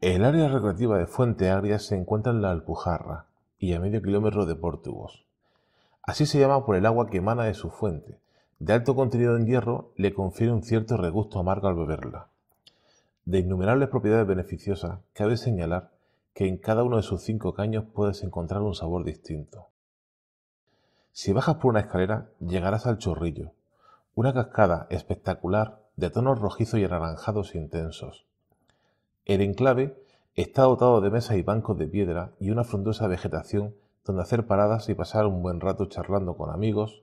El área recreativa de Fuente Agria se encuentra en La Alpujarra y a medio kilómetro de Pórtugos. Así se llama por el agua que emana de su fuente. De alto contenido en hierro, le confiere un cierto regusto amargo al beberla. De innumerables propiedades beneficiosas, cabe señalar que en cada uno de sus cinco caños puedes encontrar un sabor distinto. Si bajas por una escalera, llegarás al chorrillo, una cascada espectacular de tonos rojizos y anaranjados intensos, el enclave está dotado de mesas y bancos de piedra y una frondosa vegetación donde hacer paradas y pasar un buen rato charlando con amigos,